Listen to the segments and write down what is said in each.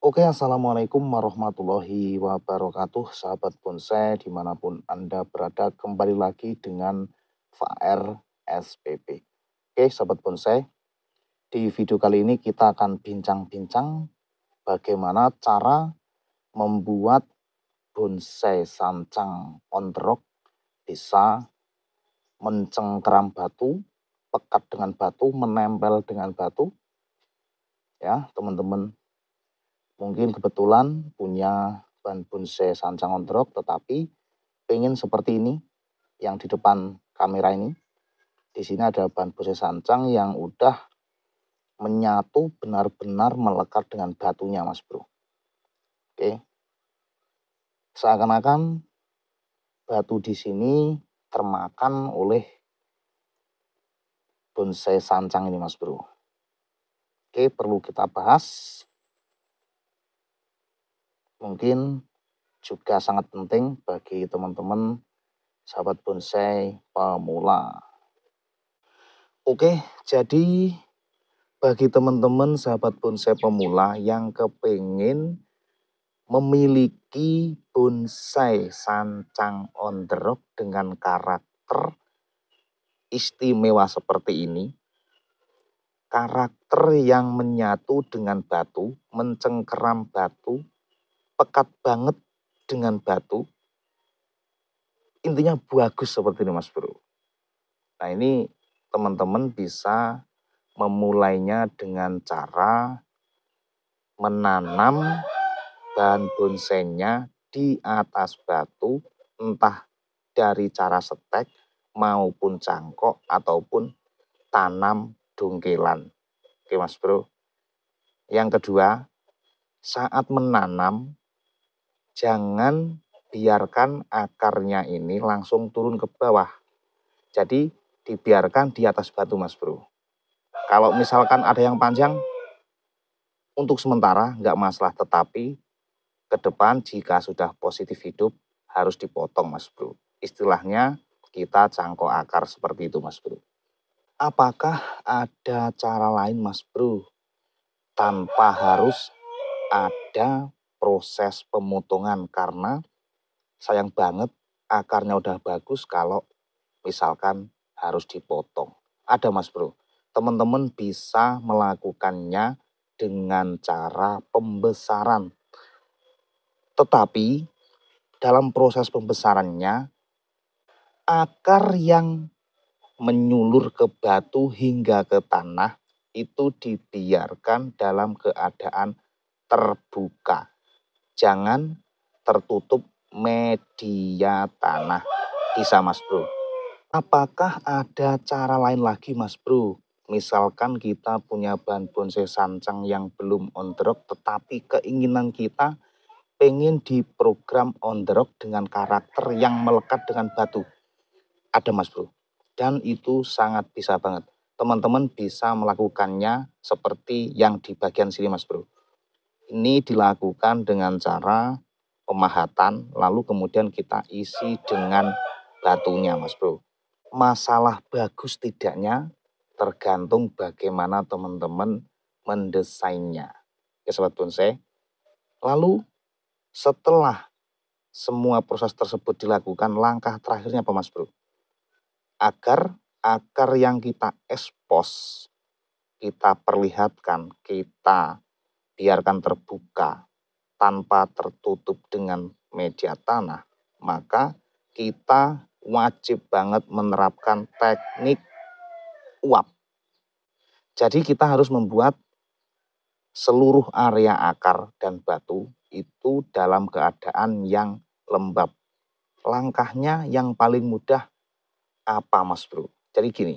Oke, Assalamualaikum warahmatullahi wabarakatuh. Sahabat bonsai dimanapun Anda berada, kembali lagi dengan Faer SPP. Oke, sahabat bonsai, di video kali ini kita akan bincang-bincang bagaimana cara membuat bonsai sancang on rock bisa mencengkeram batu, pekat dengan batu, menempel dengan batu. Ya, teman-teman mungkin kebetulan punya ban bonsai sancang ontrok tetapi pengen seperti ini yang di depan kamera ini. Di sini ada ban bonsai sancang yang udah menyatu benar-benar melekat dengan batunya mas bro. Oke. Seakan-akan batu di sini termakan oleh bonsai sancang ini mas bro. Oke perlu kita bahas mungkin juga sangat penting bagi teman-teman sahabat bonsai pemula. Oke, jadi bagi teman-teman sahabat bonsai pemula yang kepingin memiliki bonsai sancang on rock dengan karakter istimewa seperti ini, karakter yang menyatu dengan batu, mencengkeram batu, pekat banget dengan batu. Intinya bagus seperti ini Mas Bro. Nah ini teman-teman bisa memulainya dengan cara menanam bahan bonsainya di atas batu entah dari cara setek maupun cangkok ataupun tanam dongkelan. Oke Mas Bro. Yang kedua, saat menanam jangan biarkan akarnya ini langsung turun ke bawah. Jadi dibiarkan di atas batu mas bro. Kalau misalkan ada yang panjang, untuk sementara nggak masalah. Tetapi ke depan jika sudah positif hidup harus dipotong mas bro. Istilahnya kita cangkok akar seperti itu mas bro. Apakah ada cara lain mas bro tanpa harus ada proses pemotongan karena sayang banget akarnya udah bagus kalau misalkan harus dipotong. Ada mas bro, teman-teman bisa melakukannya dengan cara pembesaran. Tetapi dalam proses pembesarannya, akar yang menyulur ke batu hingga ke tanah itu dibiarkan dalam keadaan terbuka jangan tertutup media tanah. bisa Mas Bro. Apakah ada cara lain lagi Mas Bro? Misalkan kita punya bahan bonsai sancang yang belum on the rock, tetapi keinginan kita pengen diprogram on the rock dengan karakter yang melekat dengan batu. Ada Mas Bro. Dan itu sangat bisa banget. Teman-teman bisa melakukannya seperti yang di bagian sini Mas Bro. Ini dilakukan dengan cara pemahatan, lalu kemudian kita isi dengan batunya, Mas Bro. Masalah bagus tidaknya tergantung bagaimana teman-teman mendesainnya. Ya, Sobat Bonsai. Lalu setelah semua proses tersebut dilakukan, langkah terakhirnya apa Mas Bro? Agar akar yang kita ekspos, kita perlihatkan, kita biarkan terbuka tanpa tertutup dengan media tanah, maka kita wajib banget menerapkan teknik uap. Jadi kita harus membuat seluruh area akar dan batu itu dalam keadaan yang lembab. Langkahnya yang paling mudah apa Mas Bro? Jadi gini,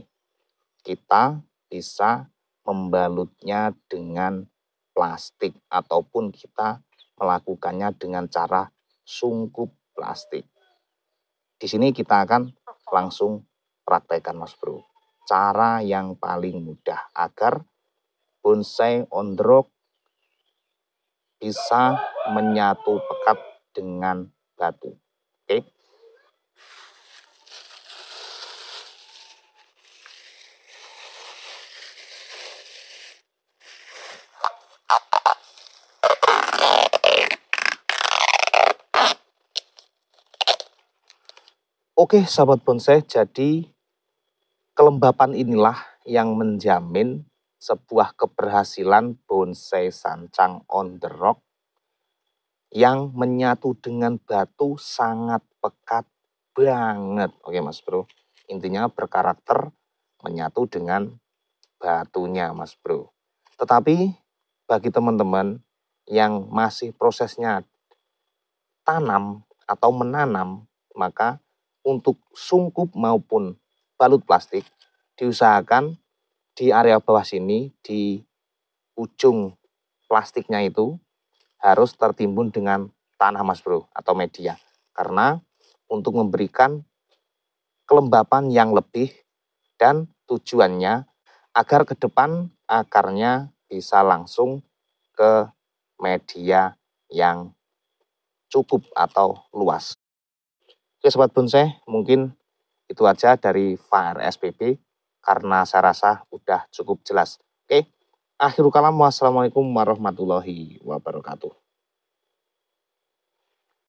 kita bisa membalutnya dengan plastik ataupun kita melakukannya dengan cara sungkup plastik. Di sini kita akan langsung praktekkan Mas Bro. Cara yang paling mudah agar bonsai ondrok bisa menyatu pekat dengan batu. Oke. Oke sahabat bonsai, jadi kelembapan inilah yang menjamin sebuah keberhasilan bonsai sancang on the rock yang menyatu dengan batu sangat pekat banget. Oke mas bro, intinya berkarakter menyatu dengan batunya mas bro. Tetapi bagi teman-teman yang masih prosesnya tanam atau menanam, maka untuk sungkup maupun balut plastik diusahakan di area bawah sini di ujung plastiknya itu harus tertimbun dengan tanah mas bro atau media karena untuk memberikan kelembapan yang lebih dan tujuannya agar ke depan akarnya bisa langsung ke media yang cukup atau luas. Oke Sobat Bonsai, mungkin itu aja dari SPP karena saya rasa udah cukup jelas. Oke, akhirul kalam wassalamualaikum warahmatullahi wabarakatuh.